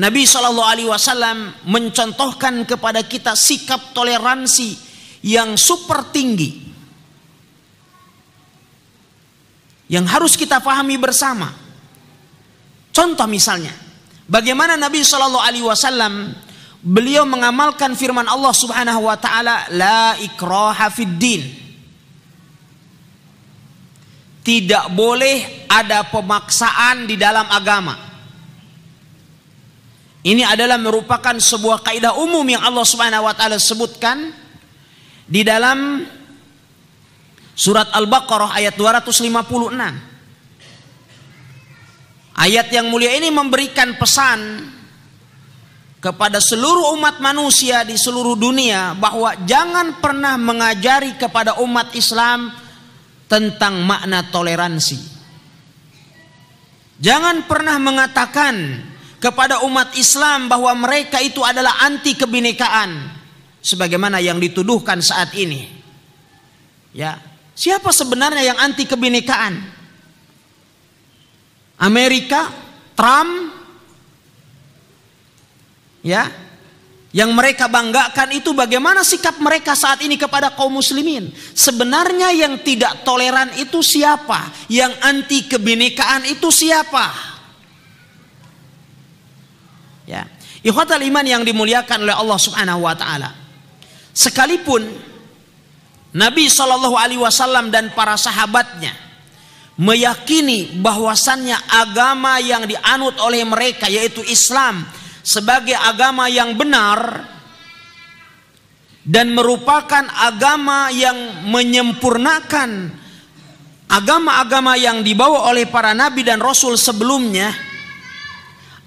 Nabi Shallallahu Alaihi Wasallam mencontohkan kepada kita sikap toleransi yang super tinggi, yang harus kita pahami bersama. Contoh misalnya, bagaimana Nabi Shallallahu Alaihi Wasallam beliau mengamalkan firman Allah Subhanahu Wa Taala, la ikraha fid din. Tidak boleh ada pemaksaan di dalam agama. Ini adalah merupakan sebuah kaidah umum yang Allah Subhanahu wa taala sebutkan di dalam surat Al-Baqarah ayat 256. Ayat yang mulia ini memberikan pesan kepada seluruh umat manusia di seluruh dunia bahwa jangan pernah mengajari kepada umat Islam tentang makna toleransi. Jangan pernah mengatakan kepada umat Islam bahwa mereka itu adalah anti kebinekaan sebagaimana yang dituduhkan saat ini. Ya, siapa sebenarnya yang anti kebinekaan? Amerika, Trump, ya, yang mereka banggakan itu bagaimana sikap mereka saat ini kepada kaum muslimin. Sebenarnya yang tidak toleran itu siapa? Yang anti kebinekaan itu siapa? Ya. Ikhwatal iman yang dimuliakan oleh Allah Subhanahu wa taala. Sekalipun Nabi Shallallahu alaihi wasallam dan para sahabatnya meyakini bahwasannya agama yang dianut oleh mereka yaitu Islam sebagai agama yang benar dan merupakan agama yang menyempurnakan agama-agama yang dibawa oleh para nabi dan rasul sebelumnya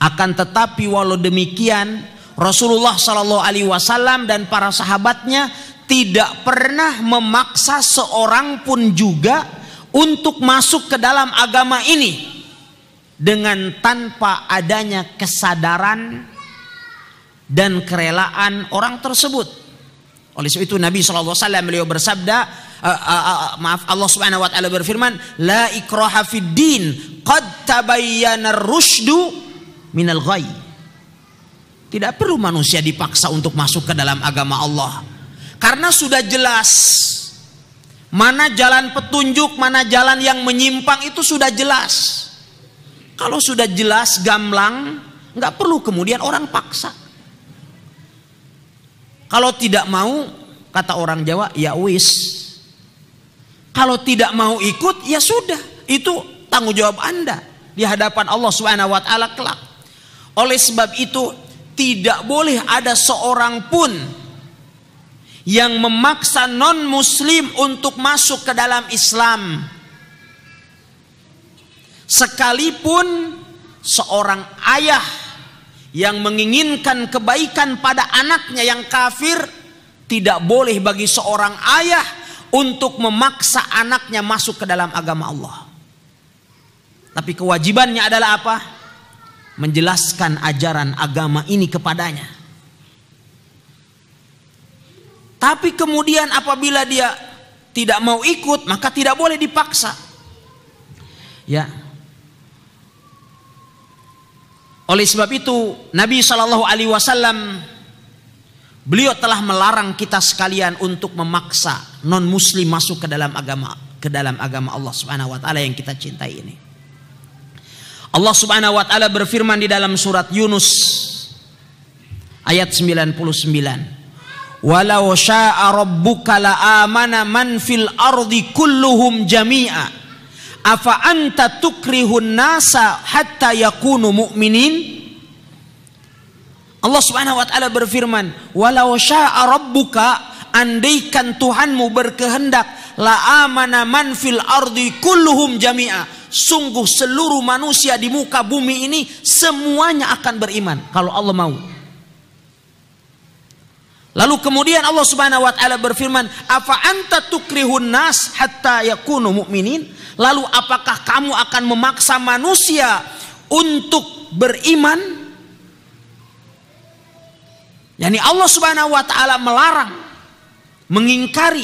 akan tetapi walau demikian Rasulullah Shallallahu Alaihi Wasallam dan para sahabatnya tidak pernah memaksa seorang pun juga untuk masuk ke dalam agama ini dengan tanpa adanya kesadaran dan kerelaan orang tersebut. Oleh sebab itu Nabi Shallallahu Wasallam beliau bersabda, uh, uh, uh, maaf Allah Subhanahu wa taala berfirman, la ikraha fid din, qad tabayyana الرشد minal ghaib. Tidak perlu manusia dipaksa untuk masuk ke dalam agama Allah. Karena sudah jelas mana jalan petunjuk, mana jalan yang menyimpang itu sudah jelas. Kalau sudah jelas gamblang, nggak perlu kemudian orang paksa. Kalau tidak mau, kata orang Jawa, ya wis. Kalau tidak mau ikut, ya sudah. Itu tanggung jawab Anda di hadapan Allah swt wa kelak. Oleh sebab itu, tidak boleh ada seorang pun yang memaksa non-Muslim untuk masuk ke dalam Islam, sekalipun seorang ayah yang menginginkan kebaikan pada anaknya yang kafir, tidak boleh bagi seorang ayah untuk memaksa anaknya masuk ke dalam agama Allah. Tapi kewajibannya adalah apa? menjelaskan ajaran agama ini kepadanya. Tapi kemudian apabila dia tidak mau ikut, maka tidak boleh dipaksa. Ya. Oleh sebab itu Nabi Shallallahu Alaihi Wasallam beliau telah melarang kita sekalian untuk memaksa non Muslim masuk ke dalam agama ke dalam agama Allah Subhanahu Wa Taala yang kita cintai ini. Allah Subhanahu wa taala berfirman di dalam surat Yunus ayat 99. Walau syaa rabbuka la amana man fil ardi kulluhum jami'a. Afa anta tukrihun nasa hatta yakunu mu'minin? Allah Subhanahu wa taala berfirman, "Walau syaa rabbuka andaikan Tuhanmu berkehendak la amana man fil ardi kulluhum jami'a sungguh seluruh manusia di muka bumi ini semuanya akan beriman kalau Allah mau Lalu kemudian Allah Subhanahu wa taala berfirman, "Afa anta tukrihun nas hatta yakunu mu'minin?" Lalu apakah kamu akan memaksa manusia untuk beriman? Yani Allah Subhanahu wa taala melarang mengingkari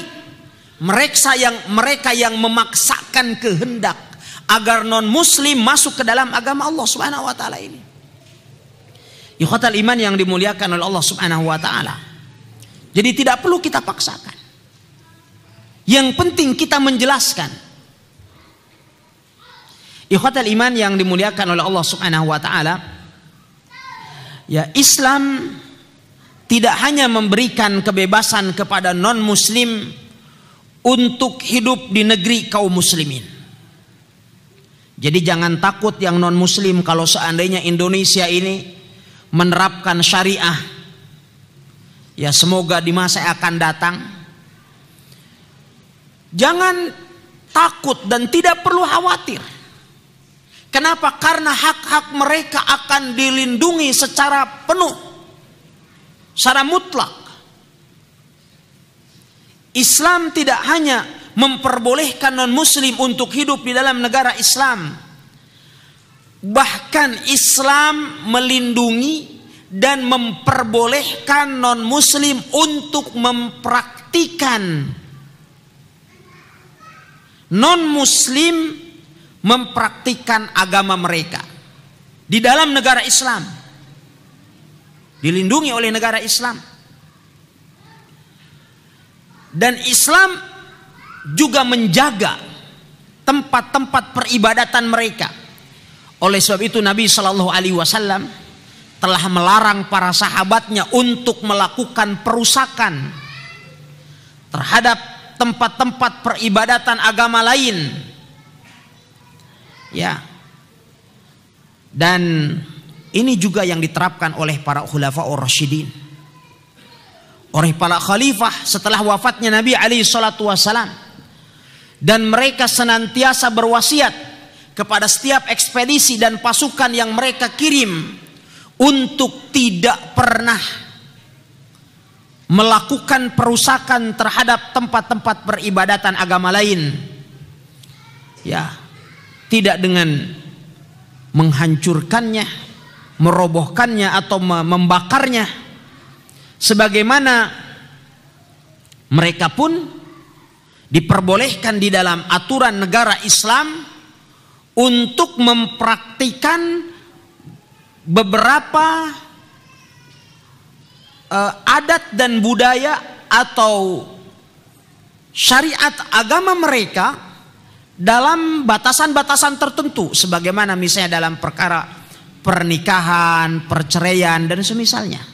mereka yang mereka yang memaksakan kehendak agar non muslim masuk ke dalam agama Allah Subhanahu wa taala ini. Ikhwatal iman yang dimuliakan oleh Allah Subhanahu wa taala. Jadi tidak perlu kita paksakan. Yang penting kita menjelaskan. Ikhwatal iman yang dimuliakan oleh Allah Subhanahu wa taala. Ya Islam tidak hanya memberikan kebebasan kepada non-muslim untuk hidup di negeri kaum muslimin. Jadi jangan takut yang non-muslim kalau seandainya Indonesia ini menerapkan syariah. Ya semoga di masa akan datang. Jangan takut dan tidak perlu khawatir. Kenapa? Karena hak-hak mereka akan dilindungi secara penuh secara mutlak. Islam tidak hanya memperbolehkan non-muslim untuk hidup di dalam negara Islam. Bahkan Islam melindungi dan memperbolehkan non-muslim untuk mempraktikan non-muslim mempraktikan agama mereka di dalam negara Islam. Dilindungi oleh negara Islam. Dan Islam juga menjaga tempat-tempat peribadatan mereka. Oleh sebab itu Nabi Shallallahu Alaihi Wasallam telah melarang para sahabatnya untuk melakukan perusakan terhadap tempat-tempat peribadatan agama lain. Ya. Dan ini juga yang diterapkan oleh para khulafa ur rasyidin Oleh para khalifah setelah wafatnya Nabi Ali salatu wasalam. Dan mereka senantiasa berwasiat kepada setiap ekspedisi dan pasukan yang mereka kirim untuk tidak pernah melakukan perusakan terhadap tempat-tempat peribadatan agama lain. Ya, tidak dengan menghancurkannya merobohkannya atau membakarnya sebagaimana mereka pun diperbolehkan di dalam aturan negara Islam untuk mempraktikan beberapa eh, adat dan budaya atau syariat agama mereka dalam batasan-batasan tertentu sebagaimana misalnya dalam perkara pernikahan, perceraian dan semisalnya.